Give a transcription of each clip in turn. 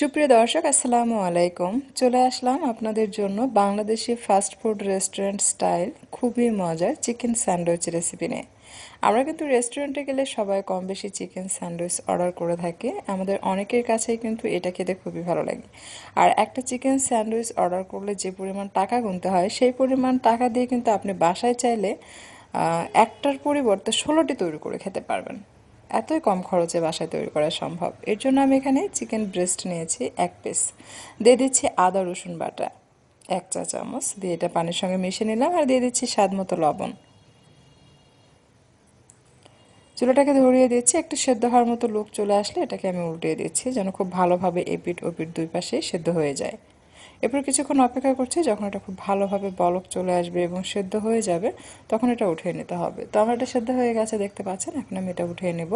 সুপ্রিয় দর্শক আসসালামু আলাইকুম চলে আসলাম আপনাদের জন্য Bangladeshi fast food restaurant style খুবই মজার চিকেন স্যান্ডউইচ রেসিপি নিয়ে আমরা কিন্তু রেস্টুরেন্টে গেলে সবাই কম বেশি চিকেন স্যান্ডউইচ অর্ডার করে থাকি আমাদের অনেকের কাছেই কিন্তু এটা খেতে খুবই ভালো লাগে আর একটা চিকেন স্যান্ডউইচ অর্ডার করলে যে পরিমাণ টাকা গুনতে হয় সেই পরিমাণ টাকা দিয়ে কিন্তু আপনি বাসায় চাইলে একটার পরিবর্তে ষোলোটি তৈরি করে খেতে পারবেন এতই কম খরচে বাসায় তৈরি করা সম্ভব এর জন্য আমি এখানে চিকেন ব্রেস্ট নিয়েছি এক পিস দিয়ে দিচ্ছি আদা রসুন বাটা এক চা চামচ দিয়ে এটা পানির সঙ্গে মিশিয়ে নিলাম আর দিয়ে দিচ্ছি স্বাদ মতো লবণ চুলাটাকে ধরিয়ে দিচ্ছি একটু সেদ্ধ হওয়ার মতো লোক চলে আসলে এটাকে আমি উল্টিয়ে দিচ্ছি যেন খুব ভালোভাবে এপিট ওপিট দুই পাশে সেদ্ধ হয়ে যায় এরপর কিছুক্ষণ অপেক্ষা করছি যখন এটা খুব ভালোভাবে বলক চলে আসবে এবং সেদ্ধ হয়ে যাবে তখন এটা উঠিয়ে নিতে হবে তো আমার এটা সেদ্ধ হয়ে গেছে দেখতে পাচ্ছেন এখন আমি এটা উঠিয়ে নেব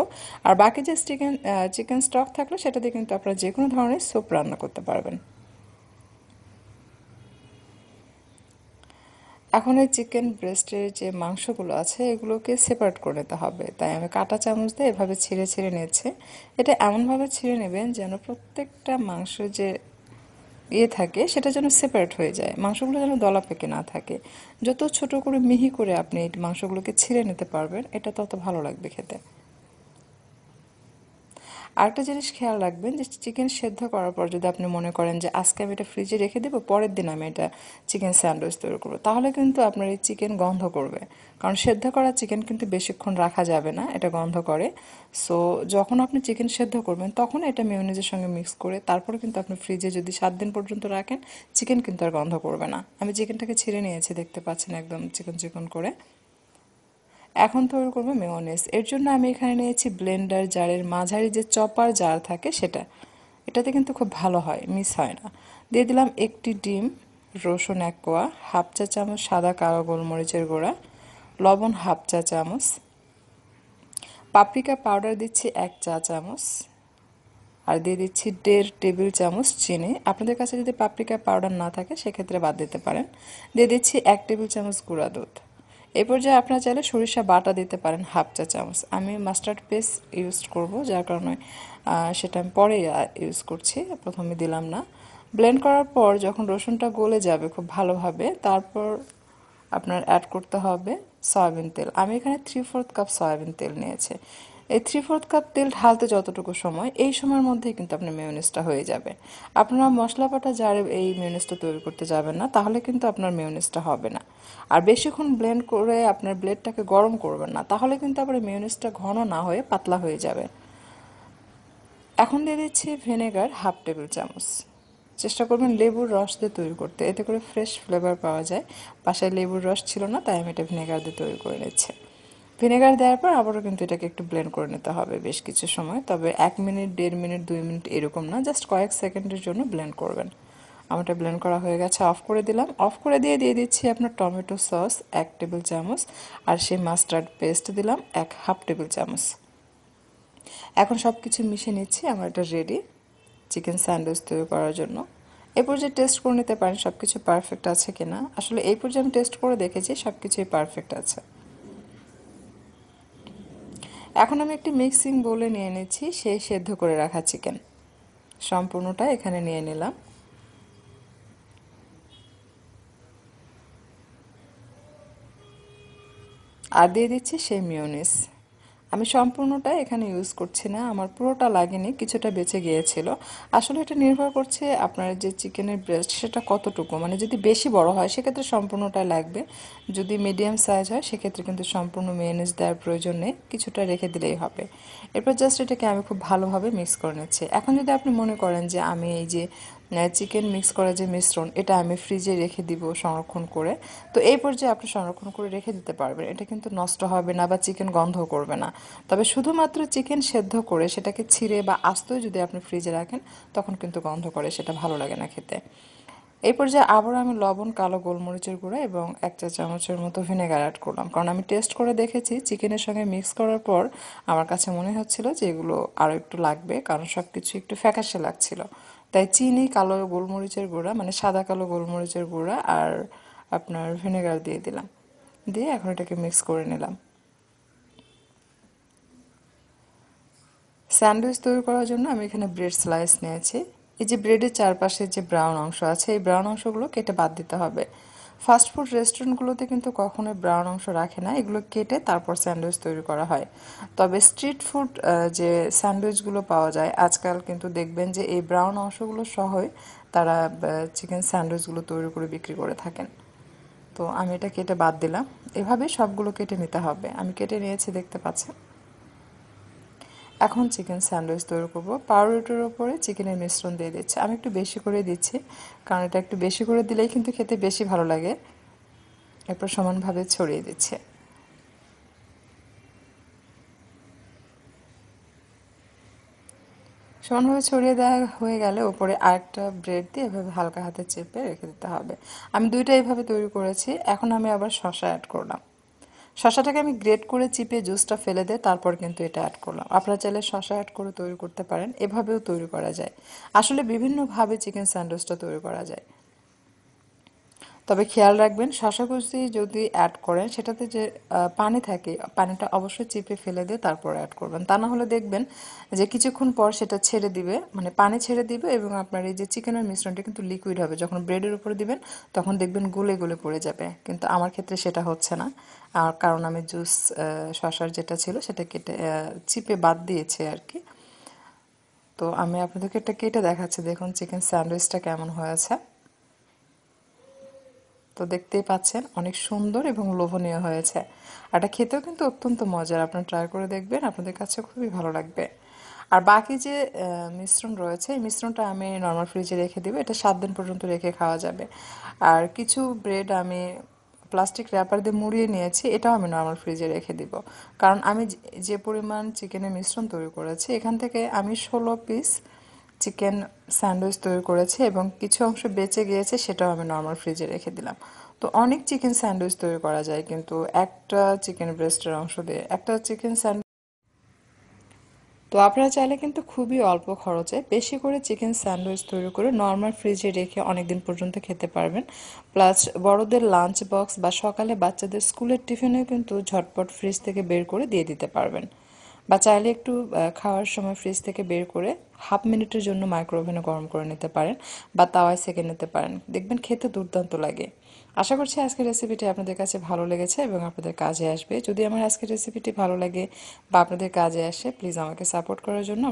আর বাকি যে চিকেন চিকেন স্টক থাকলে সেটা দিয়ে কিন্তু আপনারা যে কোনো ধরনের স্যুপ রান্না করতে পারবেন এখন এই চিকেন ব্রেস্টের যে মাংসগুলো আছে এগুলোকে সেপারেট করে নিতে হবে তাই আমি কাটা চামচ দিয়ে এভাবে ছিঁড়ে ছিঁড়ে নিয়েছি এটা এমনভাবে ছিঁড়ে নেবেন যেন প্রত্যেকটা মাংস যে ইয়ে থাকে সেটা যেন সেপারেট হয়ে যায় মাংসগুলো যেন দলা পেকে না থাকে যত ছোট করে মিহি করে আপনি মাংসগুলোকে ছিঁড়ে নিতে পারবেন এটা তত ভালো লাগবে খেতে আরেকটা জিনিস খেয়াল রাখবেন যে চিকেন সেদ্ধ করার পর যদি আপনি মনে করেন যে আজকে আমি এটা ফ্রিজে রেখে দেবো পরের দিন আমি এটা চিকেন স্যান্ডউইচ তৈরি করবো তাহলে কিন্তু আপনার এই চিকেন গন্ধ করবে কারণ সেদ্ধ করা চিকেন কিন্তু বেশিক্ষণ রাখা যাবে না এটা গন্ধ করে সো যখন আপনি চিকেন সেদ্ধ করবেন তখন এটা মেয়নিজের সঙ্গে মিক্স করে তারপরে কিন্তু আপনি ফ্রিজে যদি সাত দিন পর্যন্ত রাখেন চিকেন কিন্তু আর গন্ধ করবে না আমি চিকেনটাকে ছিঁড়ে নিয়েছি দেখতে পাচ্ছেন একদম চিকন চিকন করে এখন তৈরি করবো মেয়নেস এর জন্য আমি এখানে নিয়েছি ব্লেন্ডার জারের মাঝারি যে চপার জার থাকে সেটা এটাতে কিন্তু খুব ভালো হয় মিস হয় না দিয়ে দিলাম একটি ডিম রসুন এক কোয়া হাফ চা চামচ সাদা কালো গোলমরিচের গুঁড়া লবণ হাফ চা চামচ পাপরিকা পাউডার দিচ্ছি এক চা চামচ আর দিয়ে দিচ্ছি দেড় টেবিল চামচ চিনি আপনাদের কাছে যদি পাপরিকা পাউডার না থাকে সেক্ষেত্রে বাদ দিতে পারেন দিয়ে দিচ্ছি এক টেবিল চামচ গুঁড়া দুধ এ পর্যায়ে আপনারা চাইলে সরিষা বাটা দিতে পারেন হাফ চা চামচ আমি মাস্টার্ড পেস্ট ইউজ করব যার কারণে সেটা আমি পরে ইউজ করছি প্রথমে দিলাম না ব্লেন্ড করার পর যখন রসুনটা গলে যাবে খুব ভালোভাবে তারপর আপনার অ্যাড করতে হবে সয়াবিন তেল আমি এখানে থ্রি ফোর্থ কাপ সয়াবিন তেল নিয়েছি এই থ্রি ফোর্থ কাপ তেল ঢালতে যতটুকু সময় এই সময়ের মধ্যেই কিন্তু আপনার মেয়োনিজটা হয়ে যাবে আপনারা মশলা বাটা যার এই মেয়োনিজটা তৈরি করতে যাবেন না তাহলে কিন্তু আপনার মেয়োনিজটা হবে না আর বেশিক্ষণ ব্লেন্ড করে আপনার ব্লেডটাকে গরম করবেন না তাহলে কিন্তু আপনার মেয়োনিজটা ঘন না হয়ে পাতলা হয়ে যাবে এখন দিয়ে দিচ্ছি ভিনেগার হাফ টেবিল চামচ চেষ্টা করবেন লেবুর রস দিয়ে তৈরি করতে এতে করে ফ্রেশ ফ্লেভার পাওয়া যায় বাসায় লেবুর রস ছিল না তাই আমি এটা ভিনেগার দিয়ে তৈরি করে নিচ্ছি ভিনেগার দেওয়ার পর আবারও কিন্তু এটাকে একটু ব্লেন্ড করে নিতে হবে বেশ কিছু সময় তবে এক মিনিট দেড় মিনিট দুই মিনিট এরকম না জাস্ট কয়েক সেকেন্ডের জন্য ব্লেন্ড করবেন আমারটা ব্লেন্ড করা হয়ে গেছে অফ করে দিলাম অফ করে দিয়ে দিয়ে দিচ্ছি আপনার টমেটো সস এক টেবিল চামচ আর সেই মাস্টার্ড পেস্ট দিলাম এক হাফ টেবিল চামচ এখন সব কিছু মিশিয়ে নিচ্ছি আমার এটা রেডি চিকেন স্যান্ডউইচ তৈরি করার জন্য এই পর্যায়ে টেস্ট করে নিতে পারেন সব কিছু পারফেক্ট আছে কিনা আসলে এই পর্যায়ে আমি টেস্ট করে দেখেছি সব কিছুই পারফেক্ট আছে এখন আমি একটি মিক্সিং বলে নিয়ে নিচ্ছি সেই সেদ্ধ করে রাখা চিকেন সম্পূর্ণটা এখানে নিয়ে নিলাম আর দিয়ে দিচ্ছি সেই মিউনিস আমি সম্পূর্ণটা এখানে ইউজ করছি না আমার পুরোটা লাগেনি কিছুটা বেঁচে গিয়েছিল আসলে এটা নির্ভর করছে আপনার যে চিকেনের ব্রেস্ট সেটা কতটুকু মানে যদি বেশি বড় হয় সেক্ষেত্রে সম্পূর্ণটা লাগবে যদি মিডিয়াম সাইজ হয় সেক্ষেত্রে কিন্তু সম্পূর্ণ মেয়নেজ দেওয়ার প্রয়োজন নেই কিছুটা রেখে দিলেই হবে এরপর জাস্ট এটাকে আমি খুব ভালোভাবে মিক্স করে নিচ্ছি এখন যদি আপনি মনে করেন যে আমি এই যে চিকেন মিক্স করা যে মিশ্রণ এটা আমি ফ্রিজে রেখে দিব সংরক্ষণ করে তো এই পর্যায়ে আপনি সংরক্ষণ করে রেখে দিতে পারবেন এটা কিন্তু নষ্ট হবে না বা চিকেন গন্ধ করবে না তবে শুধুমাত্র চিকেন সেদ্ধ করে সেটাকে ছিঁড়ে বা আস্তই যদি আপনি ফ্রিজে রাখেন তখন কিন্তু গন্ধ করে সেটা ভালো লাগে না খেতে এই পর্যায়ে আবার আমি লবণ কালো গোলমরিচের গুঁড়া এবং এক চা চামচের মতো ভিনেগার অ্যাড করলাম কারণ আমি টেস্ট করে দেখেছি চিকেনের সঙ্গে মিক্স করার পর আমার কাছে মনে হচ্ছিল যে এগুলো আরও একটু লাগবে কারণ সব কিছু একটু ফ্যাকাশে লাগছিল তাই চিনি কালো গোলমরিচের গুঁড়া মানে সাদা কালো গোলমরিচের গুঁড়া আর আপনার ভিনেগার দিয়ে দিলাম দিয়ে এখন এটাকে মিক্স করে নিলাম স্যান্ডউইচ তৈরি করার জন্য আমি এখানে ব্রেড স্লাইস নিয়েছি এই যে ব্রেডের চারপাশে যে ব্রাউন অংশ আছে এই ব্রাউন অংশগুলো কেটে বাদ দিতে হবে ফাস্টফুড রেস্টুরেন্টগুলোতে কিন্তু কখনোই ব্রাউন অংশ রাখে না এগুলো কেটে তারপর স্যান্ডউইচ তৈরি করা হয় তবে স্ট্রিট ফুড যে স্যান্ডউইচগুলো পাওয়া যায় আজকাল কিন্তু দেখবেন যে এই ব্রাউন অংশগুলো সহই তারা চিকেন স্যান্ডউইচগুলো তৈরি করে বিক্রি করে থাকেন তো আমি এটা কেটে বাদ দিলাম এভাবে সবগুলো কেটে নিতে হবে আমি কেটে নিয়েছি দেখতে পাচ্ছেন এখন চিকেন স্যান্ডউইচ তৈরি করবো পাউরুটির ওপরে চিকেনের মিশ্রণ দিয়ে দিচ্ছি আমি একটু বেশি করে দিচ্ছি কারণ এটা একটু বেশি করে দিলেই কিন্তু খেতে বেশি ভালো লাগে এরপর সমানভাবে ছড়িয়ে দিচ্ছে সমানভাবে ছড়িয়ে দেওয়া হয়ে গেলে ওপরে আরেকটা ব্রেড দিয়ে এভাবে হালকা হাতে চেপে রেখে দিতে হবে আমি দুইটা এভাবে তৈরি করেছি এখন আমি আবার শশা অ্যাড করলাম শশাটাকে আমি গ্রেট করে চিপে জুসটা ফেলে দিয়ে তারপর কিন্তু এটা অ্যাড করলাম আপনারা চাইলে শশা অ্যাড করে তৈরি করতে পারেন এভাবেও তৈরি করা যায় আসলে বিভিন্নভাবে চিকেন স্যান্ডউইচটা তৈরি করা যায় তবে খেয়াল রাখবেন কুচি যদি অ্যাড করেন সেটাতে যে পানি থাকে পানিটা অবশ্যই চিপে ফেলে দিয়ে তারপর অ্যাড করবেন তা না হলে দেখবেন যে কিছুক্ষণ পর সেটা ছেড়ে দিবে মানে পানি ছেড়ে দিবে এবং আপনার এই যে চিকেনের মিশ্রণটা কিন্তু লিকুইড হবে যখন ব্রেডের উপরে দিবেন তখন দেখবেন গুলে গুলে পড়ে যাবে কিন্তু আমার ক্ষেত্রে সেটা হচ্ছে না আর কারণ আমি জুস শশার যেটা ছিল সেটা কেটে চিপে বাদ দিয়েছে আর কি তো আমি আপনাদেরকে একটা কেটে দেখাচ্ছি দেখুন চিকেন স্যান্ডউইচটা কেমন হয়েছে তো দেখতেই পাচ্ছেন অনেক সুন্দর এবং লোভনীয় হয়েছে আর এটা খেতেও কিন্তু অত্যন্ত মজার আপনারা ট্রাই করে দেখবেন আপনাদের কাছে খুবই ভালো লাগবে আর বাকি যে মিশ্রণ রয়েছে এই মিশ্রণটা আমি নর্মাল ফ্রিজে রেখে দেবো এটা সাত দিন পর্যন্ত রেখে খাওয়া যাবে আর কিছু ব্রেড আমি প্লাস্টিক র্যাপার দিয়ে মুড়িয়ে নিয়েছি এটাও আমি নর্মাল ফ্রিজে রেখে দিব কারণ আমি যে পরিমাণ চিকেনের মিশ্রণ তৈরি করেছি এখান থেকে আমি ষোলো পিস চিকেন স্যান্ডউইচ তৈরি করেছি এবং কিছু অংশ বেঁচে গিয়েছে সেটাও আমি নর্মাল ফ্রিজে রেখে দিলাম তো অনেক চিকেন স্যান্ডউইচ তৈরি করা যায় কিন্তু একটা চিকেন ব্রেস্টের অংশ দিয়ে একটা চিকেন স্যান্ডউইচ তো আপনারা চাইলে কিন্তু খুবই অল্প খরচে বেশি করে চিকেন স্যান্ডউইচ তৈরি করে নর্মাল ফ্রিজে রেখে অনেক দিন পর্যন্ত খেতে পারবেন প্লাস বড়দের লাঞ্চ বক্স বা সকালে বাচ্চাদের স্কুলের টিফিনেও কিন্তু ঝটপট ফ্রিজ থেকে বের করে দিয়ে দিতে পারবেন বা চাইলে একটু খাওয়ার সময় ফ্রিজ থেকে বের করে হাফ মিনিটের জন্য মাইক্রোওভেনে গরম করে নিতে পারেন বা তাওয়ায় সেঁকে নিতে পারেন দেখবেন খেতে দুর্দান্ত লাগে আশা করছি আজকের রেসিপিটি আপনাদের কাছে ভালো লেগেছে এবং আপনাদের কাজে আসবে যদি আমার আজকের রেসিপিটি ভালো লাগে বা আপনাদের কাজে আসে প্লিজ আমাকে সাপোর্ট করার জন্য